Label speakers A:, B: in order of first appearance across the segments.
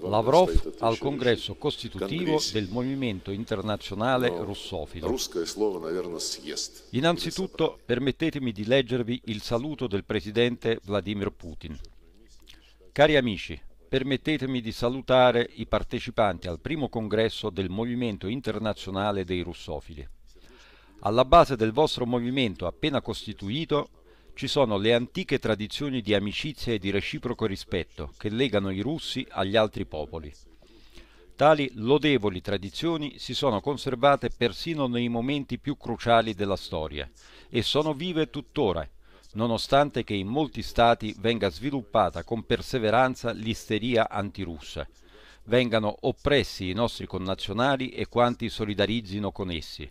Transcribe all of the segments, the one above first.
A: Lavrov al congresso costitutivo del movimento internazionale russofilo. Innanzitutto permettetemi di leggervi il saluto del presidente Vladimir Putin. Cari amici, permettetemi di salutare i partecipanti al primo congresso del movimento internazionale dei russofili. Alla base del vostro movimento appena costituito ci sono le antiche tradizioni di amicizia e di reciproco rispetto che legano i russi agli altri popoli. Tali lodevoli tradizioni si sono conservate persino nei momenti più cruciali della storia e sono vive tuttora, nonostante che in molti stati venga sviluppata con perseveranza l'isteria antirussa, vengano oppressi i nostri connazionali e quanti solidarizzino con essi,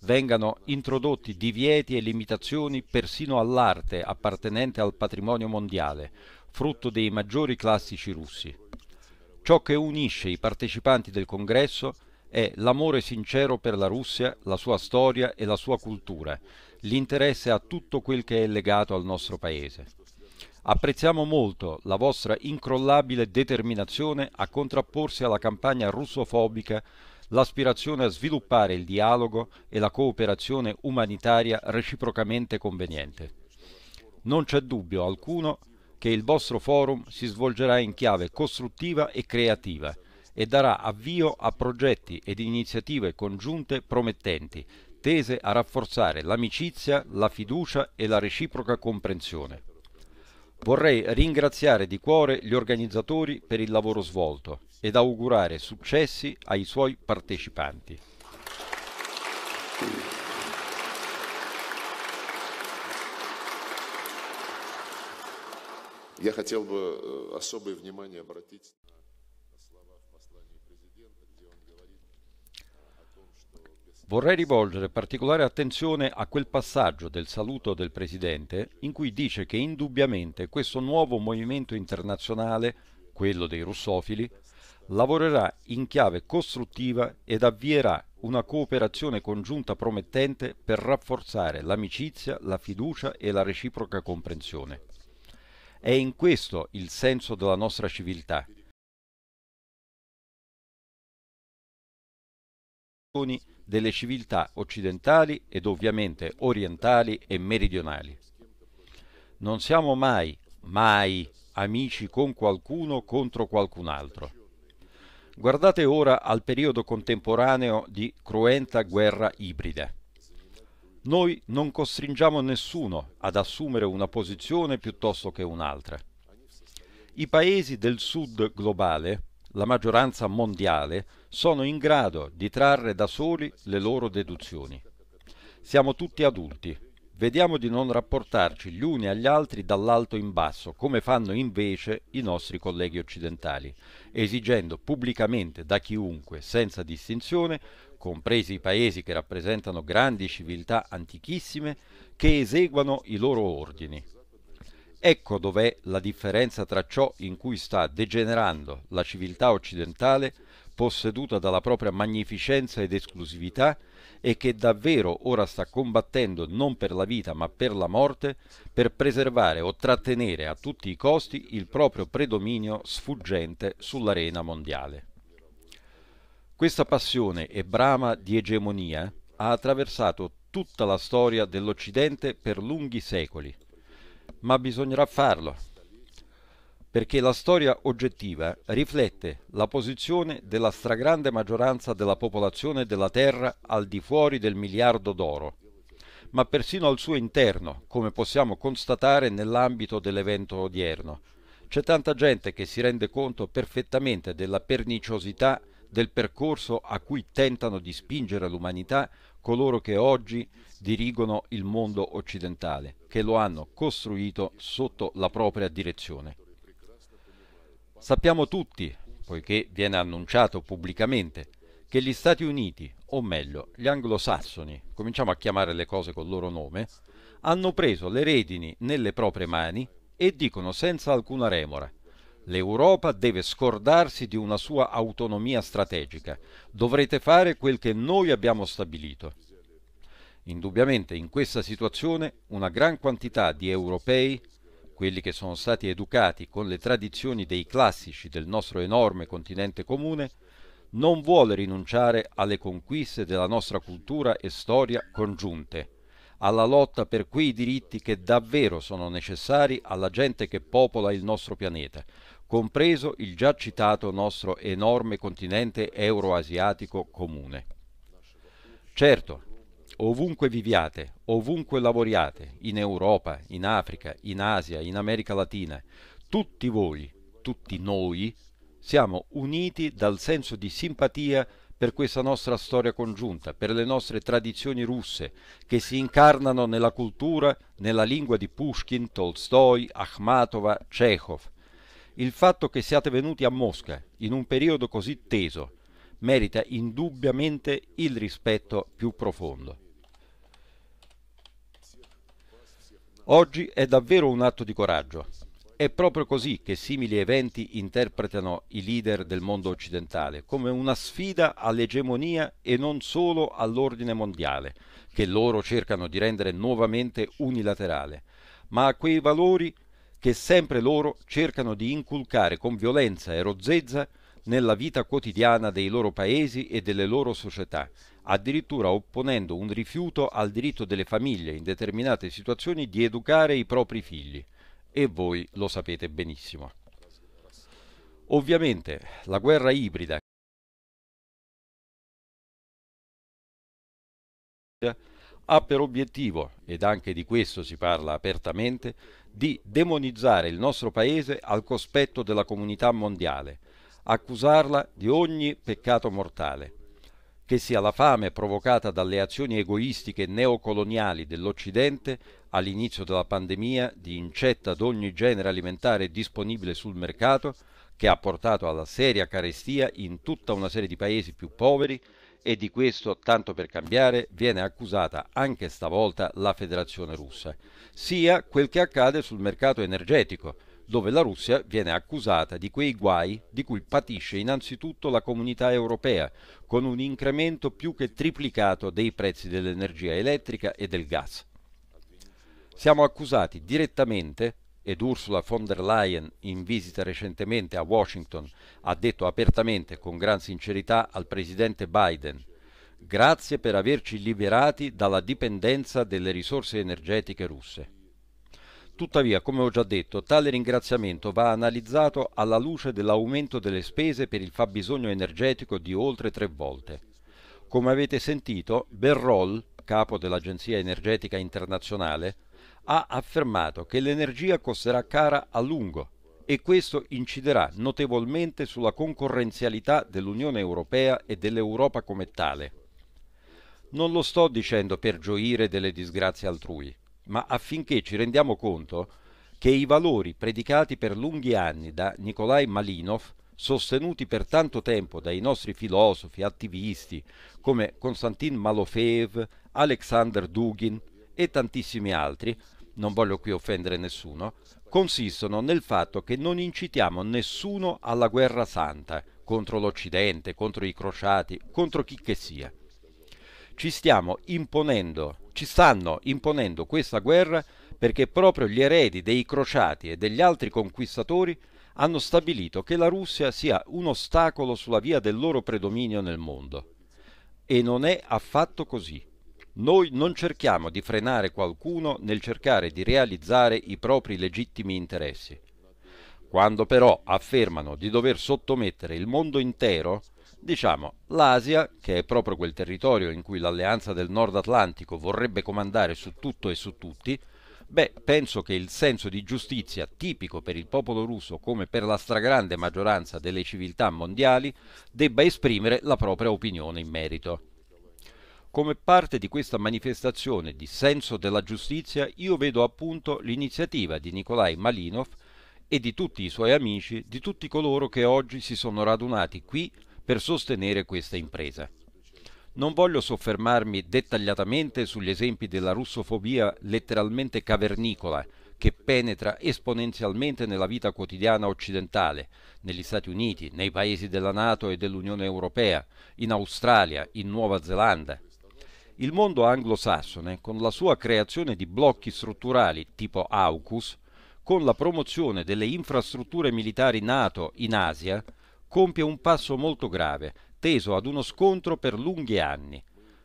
A: vengano introdotti divieti e limitazioni persino all'arte appartenente al patrimonio mondiale, frutto dei maggiori classici russi. Ciò che unisce i partecipanti del congresso è l'amore sincero per la Russia, la sua storia e la sua cultura, l'interesse a tutto quel che è legato al nostro paese. Apprezziamo molto la vostra incrollabile determinazione a contrapporsi alla campagna russofobica l'aspirazione a sviluppare il dialogo e la cooperazione umanitaria reciprocamente conveniente. Non c'è dubbio alcuno che il vostro forum si svolgerà in chiave costruttiva e creativa e darà avvio a progetti ed iniziative congiunte promettenti, tese a rafforzare l'amicizia, la fiducia e la reciproca comprensione. Vorrei ringraziare di cuore gli organizzatori per il lavoro svolto ed augurare successi ai suoi partecipanti. Э, Vorrei rivolgere particolare attenzione a quel passaggio del saluto del Presidente in cui dice che indubbiamente questo nuovo movimento internazionale, quello dei russofili, lavorerà in chiave costruttiva ed avvierà una cooperazione congiunta promettente per rafforzare l'amicizia, la fiducia e la reciproca comprensione. È in questo il senso della nostra civiltà. delle civiltà occidentali ed ovviamente orientali e meridionali. Non siamo mai, mai amici con qualcuno contro qualcun altro. Guardate ora al periodo contemporaneo di cruenta guerra ibrida. Noi non costringiamo nessuno ad assumere una posizione piuttosto che un'altra. I paesi del sud globale, la maggioranza mondiale, sono in grado di trarre da soli le loro deduzioni. Siamo tutti adulti Vediamo di non rapportarci gli uni agli altri dall'alto in basso, come fanno invece i nostri colleghi occidentali, esigendo pubblicamente da chiunque, senza distinzione, compresi i paesi che rappresentano grandi civiltà antichissime, che eseguano i loro ordini. Ecco dov'è la differenza tra ciò in cui sta degenerando la civiltà occidentale posseduta dalla propria magnificenza ed esclusività e che davvero ora sta combattendo non per la vita ma per la morte per preservare o trattenere a tutti i costi il proprio predominio sfuggente sull'arena mondiale. Questa passione e brama di egemonia ha attraversato tutta la storia dell'Occidente per lunghi secoli, ma bisognerà farlo perché la storia oggettiva riflette la posizione della stragrande maggioranza della popolazione della Terra al di fuori del miliardo d'oro, ma persino al suo interno, come possiamo constatare nell'ambito dell'evento odierno. C'è tanta gente che si rende conto perfettamente della perniciosità del percorso a cui tentano di spingere l'umanità coloro che oggi dirigono il mondo occidentale, che lo hanno costruito sotto la propria direzione. Sappiamo tutti, poiché viene annunciato pubblicamente, che gli Stati Uniti, o meglio gli anglosassoni, cominciamo a chiamare le cose col loro nome, hanno preso le redini nelle proprie mani e dicono senza alcuna remora L'Europa deve scordarsi di una sua autonomia strategica. Dovrete fare quel che noi abbiamo stabilito. Indubbiamente in questa situazione una gran quantità di europei quelli che sono stati educati con le tradizioni dei classici del nostro enorme continente comune, non vuole rinunciare alle conquiste della nostra cultura e storia congiunte, alla lotta per quei diritti che davvero sono necessari alla gente che popola il nostro pianeta, compreso il già citato nostro enorme continente euroasiatico comune. Certo, ovunque viviate, ovunque lavoriate, in Europa, in Africa, in Asia, in America Latina, tutti voi, tutti noi, siamo uniti dal senso di simpatia per questa nostra storia congiunta, per le nostre tradizioni russe, che si incarnano nella cultura, nella lingua di Pushkin, Tolstoi, Akhmatova, Chekhov. Il fatto che siate venuti a Mosca in un periodo così teso merita indubbiamente il rispetto più profondo. Oggi è davvero un atto di coraggio. È proprio così che simili eventi interpretano i leader del mondo occidentale, come una sfida all'egemonia e non solo all'ordine mondiale, che loro cercano di rendere nuovamente unilaterale, ma a quei valori che sempre loro cercano di inculcare con violenza e rozzezza nella vita quotidiana dei loro paesi e delle loro società, addirittura opponendo un rifiuto al diritto delle famiglie in determinate situazioni di educare i propri figli. E voi lo sapete benissimo. Ovviamente la guerra ibrida ha per obiettivo, ed anche di questo si parla apertamente, di demonizzare il nostro paese al cospetto della comunità mondiale, accusarla di ogni peccato mortale, che sia la fame provocata dalle azioni egoistiche neocoloniali dell'Occidente all'inizio della pandemia di incetta ad ogni genere alimentare disponibile sul mercato, che ha portato alla seria carestia in tutta una serie di paesi più poveri e di questo, tanto per cambiare, viene accusata anche stavolta la Federazione russa, sia quel che accade sul mercato energetico, dove la Russia viene accusata di quei guai di cui patisce innanzitutto la comunità europea, con un incremento più che triplicato dei prezzi dell'energia elettrica e del gas. Siamo accusati direttamente, ed Ursula von der Leyen in visita recentemente a Washington ha detto apertamente con gran sincerità al presidente Biden Grazie per averci liberati dalla dipendenza delle risorse energetiche russe. Tuttavia, come ho già detto, tale ringraziamento va analizzato alla luce dell'aumento delle spese per il fabbisogno energetico di oltre tre volte. Come avete sentito, Berrol, capo dell'Agenzia Energetica Internazionale, ha affermato che l'energia costerà cara a lungo e questo inciderà notevolmente sulla concorrenzialità dell'Unione Europea e dell'Europa come tale. Non lo sto dicendo per gioire delle disgrazie altrui, ma affinché ci rendiamo conto che i valori predicati per lunghi anni da Nikolai Malinov, sostenuti per tanto tempo dai nostri filosofi, attivisti come Konstantin Malofev, Alexander Dugin e tantissimi altri, non voglio qui offendere nessuno, consistono nel fatto che non incitiamo nessuno alla guerra santa contro l'Occidente, contro i crociati, contro chi che sia. Ci stiamo imponendo ci stanno imponendo questa guerra perché proprio gli eredi dei crociati e degli altri conquistatori hanno stabilito che la Russia sia un ostacolo sulla via del loro predominio nel mondo. E non è affatto così. Noi non cerchiamo di frenare qualcuno nel cercare di realizzare i propri legittimi interessi. Quando però affermano di dover sottomettere il mondo intero Diciamo, l'Asia, che è proprio quel territorio in cui l'alleanza del Nord Atlantico vorrebbe comandare su tutto e su tutti, beh, penso che il senso di giustizia tipico per il popolo russo come per la stragrande maggioranza delle civiltà mondiali debba esprimere la propria opinione in merito. Come parte di questa manifestazione di senso della giustizia io vedo appunto l'iniziativa di Nikolai Malinov e di tutti i suoi amici, di tutti coloro che oggi si sono radunati qui per sostenere questa impresa. Non voglio soffermarmi dettagliatamente sugli esempi della russofobia letteralmente cavernicola che penetra esponenzialmente nella vita quotidiana occidentale, negli Stati Uniti, nei paesi della Nato e dell'Unione Europea, in Australia, in Nuova Zelanda. Il mondo anglosassone, con la sua creazione di blocchi strutturali tipo AUKUS, con la promozione delle infrastrutture militari NATO in Asia, compie un passo molto grave, teso ad uno scontro per lunghi anni.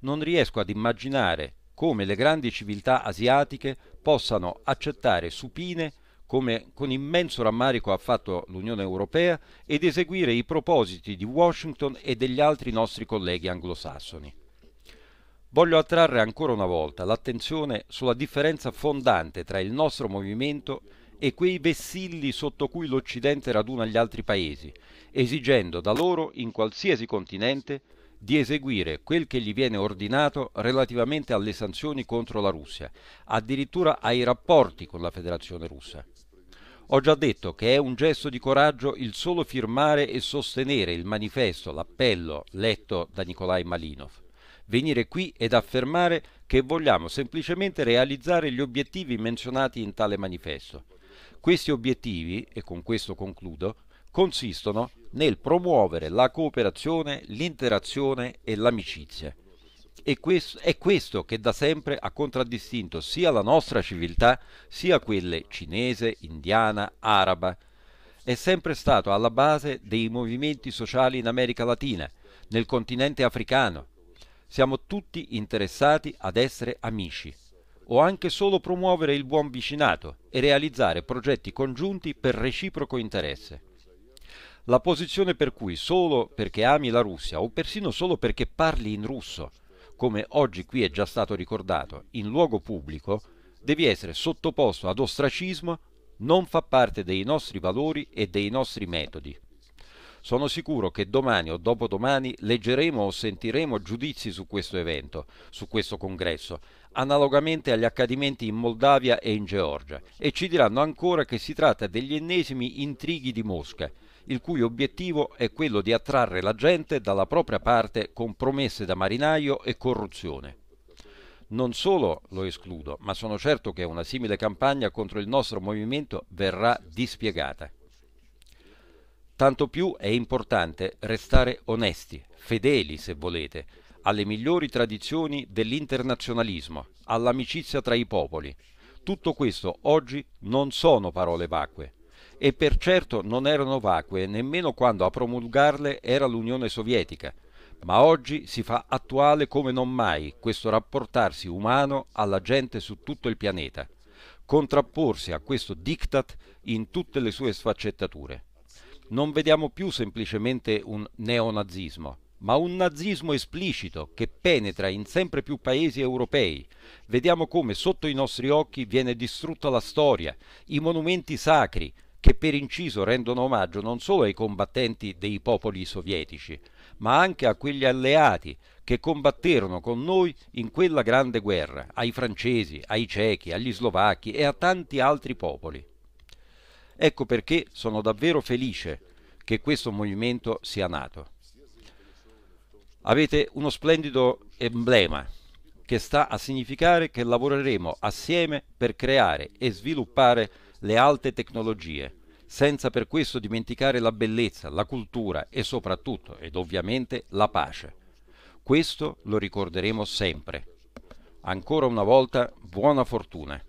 A: Non riesco ad immaginare come le grandi civiltà asiatiche possano accettare supine come con immenso rammarico ha fatto l'Unione Europea, ed eseguire i propositi di Washington e degli altri nostri colleghi anglosassoni. Voglio attrarre ancora una volta l'attenzione sulla differenza fondante tra il nostro movimento e quei vessilli sotto cui l'Occidente raduna gli altri paesi, esigendo da loro, in qualsiasi continente, di eseguire quel che gli viene ordinato relativamente alle sanzioni contro la Russia, addirittura ai rapporti con la Federazione russa. Ho già detto che è un gesto di coraggio il solo firmare e sostenere il manifesto, l'appello letto da Nikolai Malinov. Venire qui ed affermare che vogliamo semplicemente realizzare gli obiettivi menzionati in tale manifesto, questi obiettivi, e con questo concludo, consistono nel promuovere la cooperazione, l'interazione e l'amicizia. E questo, è questo che da sempre ha contraddistinto sia la nostra civiltà, sia quelle cinese, indiana, araba. È sempre stato alla base dei movimenti sociali in America Latina, nel continente africano. Siamo tutti interessati ad essere amici o anche solo promuovere il buon vicinato e realizzare progetti congiunti per reciproco interesse. La posizione per cui solo perché ami la Russia o persino solo perché parli in russo, come oggi qui è già stato ricordato, in luogo pubblico, devi essere sottoposto ad ostracismo non fa parte dei nostri valori e dei nostri metodi. Sono sicuro che domani o dopodomani leggeremo o sentiremo giudizi su questo evento, su questo congresso, analogamente agli accadimenti in Moldavia e in Georgia, e ci diranno ancora che si tratta degli ennesimi intrighi di Mosca, il cui obiettivo è quello di attrarre la gente dalla propria parte con promesse da marinaio e corruzione. Non solo lo escludo, ma sono certo che una simile campagna contro il nostro movimento verrà dispiegata. Tanto più è importante restare onesti, fedeli se volete, alle migliori tradizioni dell'internazionalismo, all'amicizia tra i popoli. Tutto questo oggi non sono parole vacue e per certo non erano vacue nemmeno quando a promulgarle era l'Unione Sovietica, ma oggi si fa attuale come non mai questo rapportarsi umano alla gente su tutto il pianeta, contrapporsi a questo diktat in tutte le sue sfaccettature. Non vediamo più semplicemente un neonazismo, ma un nazismo esplicito che penetra in sempre più paesi europei. Vediamo come sotto i nostri occhi viene distrutta la storia, i monumenti sacri, che per inciso rendono omaggio non solo ai combattenti dei popoli sovietici, ma anche a quegli alleati che combatterono con noi in quella grande guerra, ai francesi, ai cechi, agli slovacchi e a tanti altri popoli. Ecco perché sono davvero felice che questo movimento sia nato avete uno splendido emblema che sta a significare che lavoreremo assieme per creare e sviluppare le alte tecnologie, senza per questo dimenticare la bellezza, la cultura e soprattutto, ed ovviamente, la pace. Questo lo ricorderemo sempre. Ancora una volta, buona fortuna.